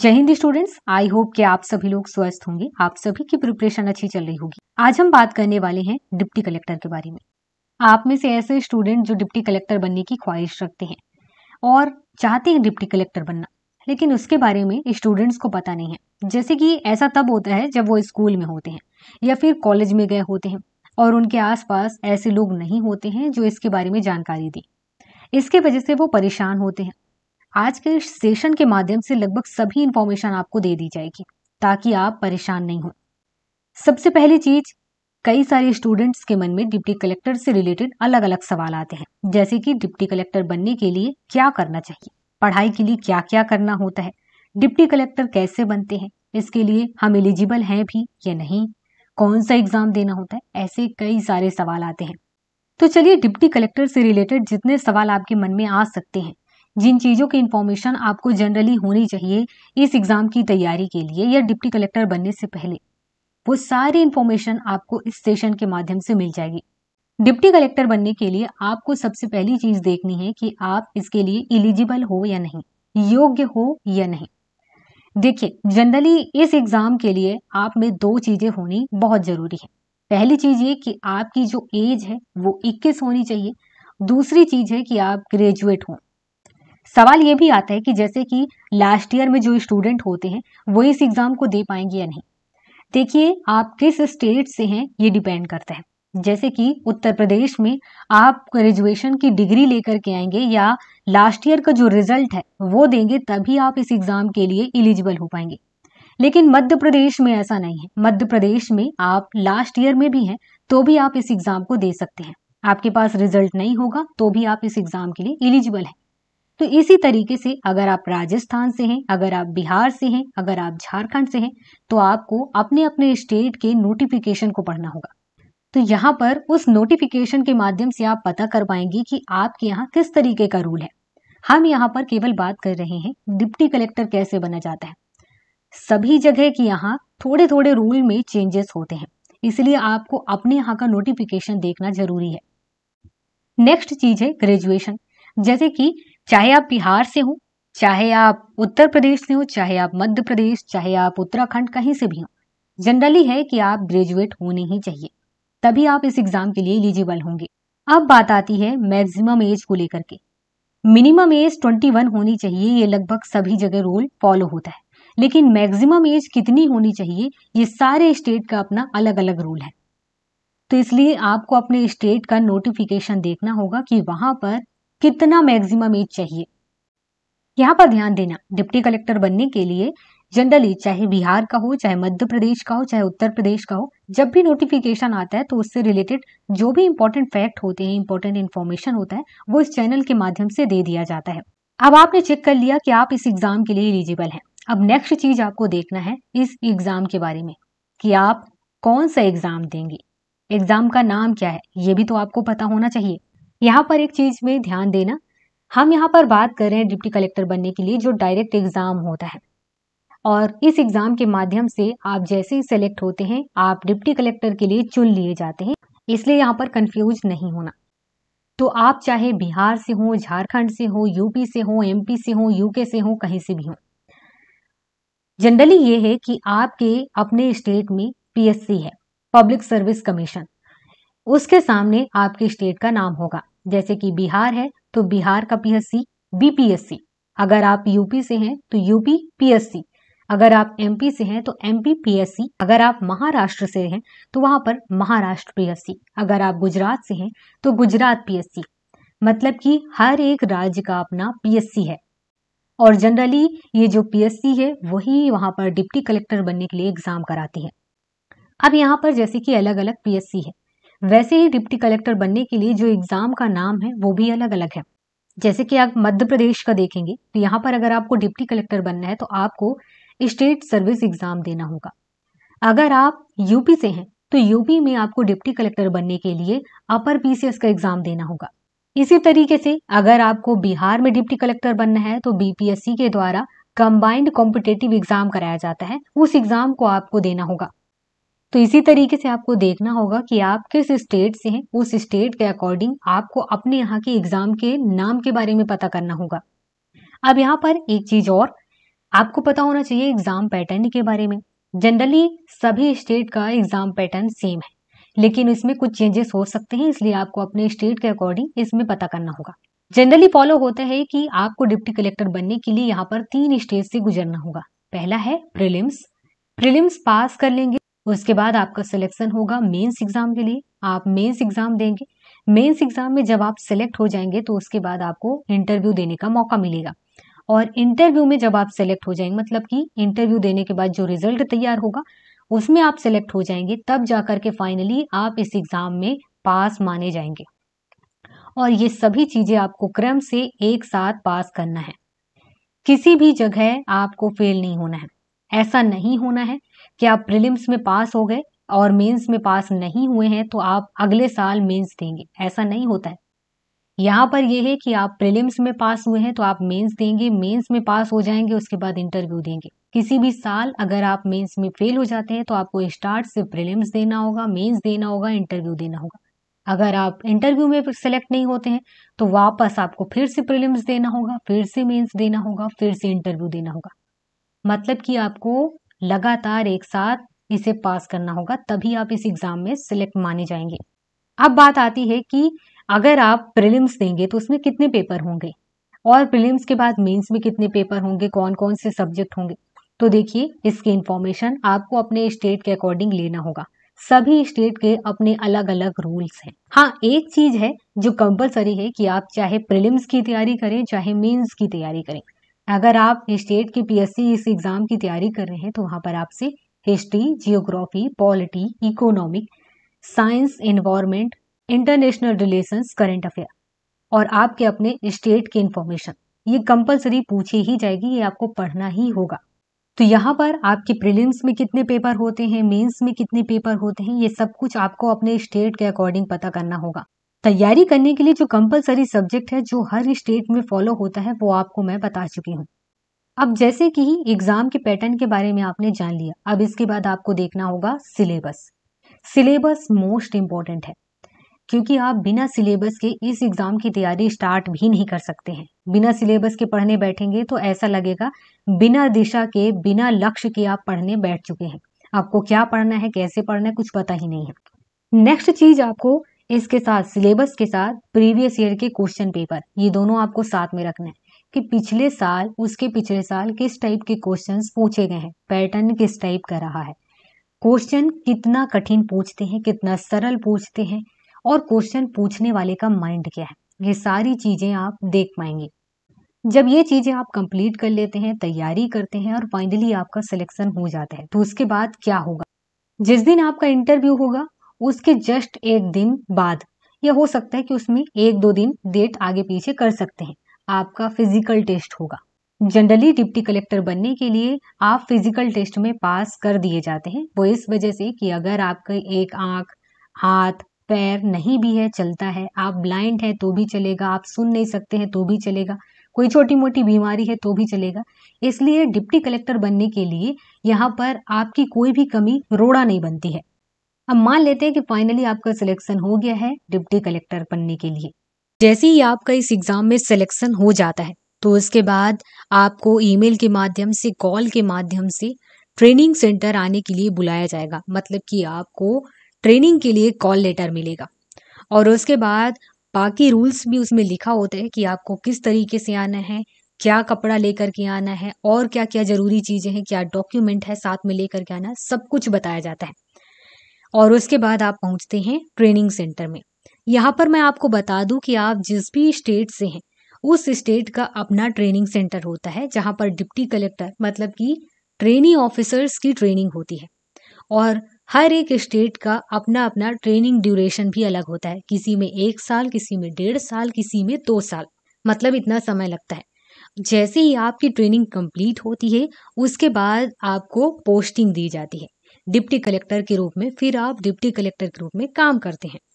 जय Hind students I hope कि आप सभी लोग स्वस्थ होंगे आप सभी की प्रिपरेशन अच्छी चल रही होगी आज हम बात करने वाले हैं डिप्टी कलेक्टर के बारे में आप में से ऐसे स्टूडेंट जो डिप्टी कलेक्टर बनने की ख्वाहिश रखते हैं और चाहते हैं डिप्टी कलेक्टर बनना लेकिन उसके बारे में स्टूडेंट्स को पता नहीं है जैसे कि ऐसा तब होता है जब वो स्कूल में होते हैं या फिर कॉलेज में गए होते हैं और उनके आसपास ऐसे लोग नहीं होते हैं जो इसके बारे में जानकारी दें इसके वजह से वो परेशान होते हैं आज के इस सेशन के माध्यम से लगभग सभी इंफॉर्मेशन आपको दे दी जाएगी ताकि आप परेशान नहीं हो सबसे पहली चीज कई सारे स्टूडेंट्स के मन में डिप्टी कलेक्टर से रिलेटेड अलग अलग सवाल आते हैं जैसे कि डिप्टी कलेक्टर बनने के लिए क्या करना चाहिए पढ़ाई के लिए क्या क्या करना होता है डिप्टी कलेक्टर कैसे बनते हैं इसके लिए हम एलिजिबल हैं भी या नहीं कौन सा एग्जाम देना होता है ऐसे कई सारे सवाल आते हैं तो चलिए डिप्टी कलेक्टर से रिलेटेड जितने सवाल आपके मन में आ सकते हैं जिन चीज़ों की इन्फॉर्मेशन आपको जनरली होनी चाहिए इस एग्ज़ाम की तैयारी के लिए या डिप्टी कलेक्टर बनने से पहले वो सारी इन्फॉर्मेशन आपको इस सेशन के माध्यम से मिल जाएगी डिप्टी कलेक्टर बनने के लिए आपको सबसे पहली चीज़ देखनी है कि आप इसके लिए एलिजिबल हो या नहीं योग्य हो या नहीं देखिए जनरली इस एग्ज़ाम के लिए आप में दो चीज़ें होनी बहुत ज़रूरी है पहली चीज़ ये कि आपकी जो एज है वो 21 होनी चाहिए दूसरी चीज़ है कि आप ग्रेजुएट हों सवाल ये भी आता है कि जैसे कि लास्ट ईयर में जो स्टूडेंट होते हैं वो इस एग्ज़ाम को दे पाएंगे या नहीं देखिए आप किस स्टेट से हैं ये डिपेंड करता है जैसे कि उत्तर प्रदेश में आप ग्रेजुएशन की डिग्री लेकर के आएंगे या लास्ट ईयर का जो रिजल्ट है वो देंगे तभी आप इस एग्ज़ाम के लिए इलिजिबल हो पाएंगे लेकिन मध्य प्रदेश में ऐसा नहीं है मध्य प्रदेश में आप लास्ट ईयर में भी हैं तो भी आप इस एग्ज़ाम को दे सकते हैं आपके पास रिजल्ट नहीं होगा तो भी आप इस एग्ज़ाम के लिए इलिजिबल हैं तो इसी तरीके से अगर आप राजस्थान से हैं अगर आप बिहार से हैं अगर आप झारखंड से हैं तो आपको अपने अपने स्टेट के नोटिफिकेशन को पढ़ना होगा तो यहाँ पर उस नोटिफिकेशन के माध्यम से आप पता कर पाएंगे कि आपके यहाँ किस तरीके का रूल है हम यहाँ पर केवल बात कर रहे हैं डिप्टी कलेक्टर कैसे बना जाता है सभी जगह के यहाँ थोड़े थोड़े रूल में चेंजेस होते हैं इसलिए आपको अपने यहाँ का नोटिफिकेशन देखना जरूरी है नेक्स्ट चीज है ग्रेजुएशन जैसे कि चाहे आप बिहार से हो चाहे आप उत्तर प्रदेश से हो चाहे आप मध्य प्रदेश चाहे आप उत्तराखंड कहीं से भी हो जनरली है कि आप ग्रेजुएट होने ही चाहिए तभी आप इस एग्जाम के लिए एलिजिबल होंगे अब बात आती है मैक्सिमम एज को लेकर के मिनिमम एज 21 होनी चाहिए ये लगभग सभी जगह रूल फॉलो होता है लेकिन मैक्सिमम एज कितनी होनी चाहिए ये सारे स्टेट का अपना अलग अलग रूल है तो इसलिए आपको अपने स्टेट का नोटिफिकेशन देखना होगा कि वहां पर कितना मैक्सिमम एज चाहिए यहाँ पर ध्यान देना डिप्टी कलेक्टर बनने के लिए जनरली चाहे बिहार का हो चाहे मध्य प्रदेश का हो चाहे उत्तर प्रदेश का हो जब भी नोटिफिकेशन आता है तो उससे रिलेटेड जो भी इम्पोर्टेंट फैक्ट होते हैं इम्पोर्टेंट इन्फॉर्मेशन होता है वो इस चैनल के माध्यम से दे दिया जाता है अब आपने चेक कर लिया कि आप इस एग्जाम के लिए एलिजिबल हैं अब नेक्स्ट चीज आपको देखना है इस एग्जाम के बारे में कि आप कौन सा एग्जाम देंगे एग्जाम का नाम क्या है ये भी तो आपको पता होना चाहिए यहाँ पर एक चीज में ध्यान देना हम यहाँ पर बात कर रहे हैं डिप्टी कलेक्टर बनने के लिए जो डायरेक्ट एग्जाम होता है और इस एग्जाम के माध्यम से आप जैसे ही सेलेक्ट होते हैं आप डिप्टी कलेक्टर के लिए चुन लिए जाते हैं इसलिए यहाँ पर कंफ्यूज नहीं होना तो आप चाहे बिहार से हो झारखंड से हो यूपी से हो एमपी से हो यूके से हो कहीं से भी हो जनरली ये है कि आपके अपने स्टेट में पीएससी है पब्लिक सर्विस कमीशन उसके सामने आपके स्टेट का नाम होगा जैसे कि बिहार है तो बिहार का पीएससी बीपीएससी अगर आप यूपी से हैं तो यूपी पीएससी अगर आप एमपी से हैं तो एमपी पीएससी अगर आप महाराष्ट्र से हैं तो वहां पर महाराष्ट्र पीएससी अगर आप गुजरात से हैं तो गुजरात पीएससी मतलब कि हर एक राज्य का अपना पीएससी है और जनरली ये जो पीएससी है वही वहां पर डिप्टी कलेक्टर बनने के लिए एग्जाम कराती है अब यहाँ पर जैसे कि अलग अलग पीएससी है वैसे ही डिप्टी कलेक्टर बनने के लिए जो एग्ज़ाम का नाम है वो भी अलग अलग है जैसे कि आप मध्य प्रदेश का देखेंगे तो यहाँ पर अगर आपको डिप्टी कलेक्टर बनना है तो आपको स्टेट सर्विस एग्ज़ाम देना होगा अगर आप यूपी से हैं तो यूपी में आपको डिप्टी कलेक्टर बनने के लिए अपर पीसीएस का एग्ज़ाम देना होगा इसी तरीके से अगर आपको बिहार में डिप्टी कलेक्टर बनना है तो बीपीएससी के द्वारा कंबाइंड कॉम्पिटेटिव एग्ज़ाम कराया जाता है उस एग्ज़ाम को आपको देना होगा तो इसी तरीके से आपको देखना होगा कि आप किस स्टेट से हैं उस स्टेट के अकॉर्डिंग आपको अपने यहाँ के एग्ज़ाम के नाम के बारे में पता करना होगा अब यहाँ पर एक चीज़ और आपको पता होना चाहिए एग्ज़ाम पैटर्न के बारे में जनरली सभी स्टेट का एग्ज़ाम पैटर्न सेम है लेकिन इसमें कुछ चेंजेस हो सकते हैं इसलिए आपको अपने स्टेट के अकॉर्डिंग इसमें पता करना होगा जनरली फॉलो होता है कि आपको डिप्टी कलेक्टर बनने के लिए यहाँ पर तीन स्टेज से गुजरना होगा पहला है प्रिलिम्स प्रिलिम्स पास कर लेंगे उसके बाद आपका सिलेक्शन होगा मेंस एग्ज़ाम के लिए आप मेंस एग्ज़ाम देंगे मेंस एग्ज़ाम में जब आप सिलेक्ट हो जाएंगे तो उसके बाद आपको इंटरव्यू देने का मौका मिलेगा और इंटरव्यू में जब आप सेलेक्ट हो जाएंगे मतलब कि इंटरव्यू देने के बाद जो रिजल्ट तैयार होगा उसमें आप सेलेक्ट हो जाएंगे तब जाकर के फाइनली आप इस एग्ज़ाम में पास माने जाएंगे और ये सभी चीज़ें आपको क्रम से एक साथ पास करना है किसी भी जगह आपको फेल नहीं होना है ऐसा नहीं होना है कि आप प्रिलिम्स में पास हो गए और मेंस में पास नहीं हुए हैं तो आप अगले साल मेंस देंगे ऐसा नहीं होता है यहाँ पर यह है कि आप प्रिलिम्स में पास हुए हैं तो आप मेंस देंगे मेंस में पास हो जाएंगे उसके बाद इंटरव्यू देंगे किसी भी साल अगर आप मेंस में फेल हो जाते हैं तो आपको स्टार्ट से प्रिलिम्स देना होगा मेंस देना होगा इंटरव्यू देना होगा अगर आप इंटरव्यू में सेलेक्ट नहीं होते हैं तो वापस आपको फिर से प्रिलिम्स देना होगा फिर से मेंस देना होगा फिर से इंटरव्यू देना होगा मतलब कि आपको लगातार एक साथ इसे पास करना होगा तभी आप इस एग्ज़ाम में सिलेक्ट माने जाएंगे अब बात आती है कि अगर आप प्रिलिम्स देंगे तो उसमें कितने पेपर होंगे और प्रिलिम्स के बाद मेंस में कितने पेपर होंगे कौन कौन से सब्जेक्ट होंगे तो देखिए इसकी इंफॉर्मेशन आपको अपने स्टेट के अकॉर्डिंग लेना होगा सभी स्टेट के अपने अलग अलग रूल्स हैं हाँ एक चीज है जो कंपलसरी है कि आप चाहे प्रिलिम्स की तैयारी करें चाहे मेंस की तैयारी करें अगर आप स्टेट के पीएससी इस एग्ज़ाम की तैयारी कर रहे हैं तो वहाँ पर आपसे history geography polity economic science environment international relations current affair और आपके अपने स्टेट के इंफॉर्मेशन ये कंपलसरी पूछी ही जाएगी ये आपको पढ़ना ही होगा तो यहाँ पर आपके प्रीलिम्स में कितने पेपर होते हैं मेंस में कितने पेपर होते हैं ये सब कुछ आपको अपने स्टेट के अकॉर्डिंग पता करना होगा तैयारी करने के लिए जो कंपलसरी सब्जेक्ट है जो हर स्टेट में फॉलो होता है वो आपको मैं बता चुकी हूँ अब जैसे कि एग्जाम के पैटर्न के बारे में आपने जान लिया अब इसके बाद आपको देखना होगा सिलेबस सिलेबस मोस्ट इम्पॉर्टेंट है क्योंकि आप बिना सिलेबस के इस एग्ज़ाम की तैयारी स्टार्ट भी नहीं कर सकते हैं बिना सिलेबस के पढ़ने बैठेंगे तो ऐसा लगेगा बिना दिशा के बिना लक्ष्य के आप पढ़ने बैठ चुके हैं आपको क्या पढ़ना है कैसे पढ़ना है कुछ पता ही नहीं है नेक्स्ट चीज आपको इसके साथ सिलेबस के साथ प्रीवियस ईयर के क्वेश्चन पेपर ये दोनों आपको साथ में रखना है कि पिछले साल उसके पिछले साल किस टाइप के क्वेश्चन पूछे गए हैं पैटर्न किस टाइप का रहा है क्वेश्चन कितना कठिन पूछते हैं कितना सरल पूछते हैं और क्वेश्चन पूछने वाले का माइंड क्या है ये सारी चीज़ें आप देख पाएंगे जब ये चीज़ें आप कंप्लीट कर लेते हैं तैयारी करते हैं और फाइनली आपका सिलेक्शन हो जाता है तो उसके बाद क्या होगा जिस दिन आपका इंटरव्यू होगा उसके जस्ट एक दिन बाद यह हो सकता है कि उसमें एक दो दिन डेट आगे पीछे कर सकते हैं आपका फिजिकल टेस्ट होगा जनरली डिप्टी कलेक्टर बनने के लिए आप फिजिकल टेस्ट में पास कर दिए जाते हैं वो इस वजह से कि अगर आपका एक आंख हाथ पैर नहीं भी है चलता है आप ब्लाइंड है तो भी चलेगा आप सुन नहीं सकते हैं तो भी चलेगा कोई छोटी मोटी बीमारी है तो भी चलेगा इसलिए डिप्टी कलेक्टर बनने के लिए यहाँ पर आपकी कोई भी कमी रोड़ा नहीं बनती है अब मान लेते हैं कि फाइनली आपका सिलेक्शन हो गया है डिप्टी कलेक्टर बनने के लिए जैसे ही आपका इस एग्ज़ाम में सिलेक्शन हो जाता है तो उसके बाद आपको ईमेल के माध्यम से कॉल के माध्यम से ट्रेनिंग सेंटर आने के लिए बुलाया जाएगा मतलब कि आपको ट्रेनिंग के लिए कॉल लेटर मिलेगा और उसके बाद बाकी रूल्स भी उसमें लिखा होते हैं कि आपको किस तरीके से आना है क्या कपड़ा लेकर के आना है और क्या क्या ज़रूरी चीज़ें हैं क्या डॉक्यूमेंट है साथ में लेकर के आना सब कुछ बताया जाता है और उसके बाद आप पहुंचते हैं ट्रेनिंग सेंटर में यहाँ पर मैं आपको बता दूं कि आप जिस भी स्टेट से हैं उस स्टेट का अपना ट्रेनिंग सेंटर होता है जहाँ पर डिप्टी कलेक्टर मतलब कि ट्रेनिंग ऑफिसर्स की ट्रेनिंग होती है और हर एक स्टेट का अपना अपना ट्रेनिंग ड्यूरेशन भी अलग होता है किसी में एक साल किसी में डेढ़ साल किसी में दो साल मतलब इतना समय लगता है जैसे ही आपकी ट्रेनिंग कंप्लीट होती है उसके बाद आपको पोस्टिंग दी जाती है डिप्टी कलेक्टर के रूप में फिर आप डिप्टी कलेक्टर के रूप में काम करते हैं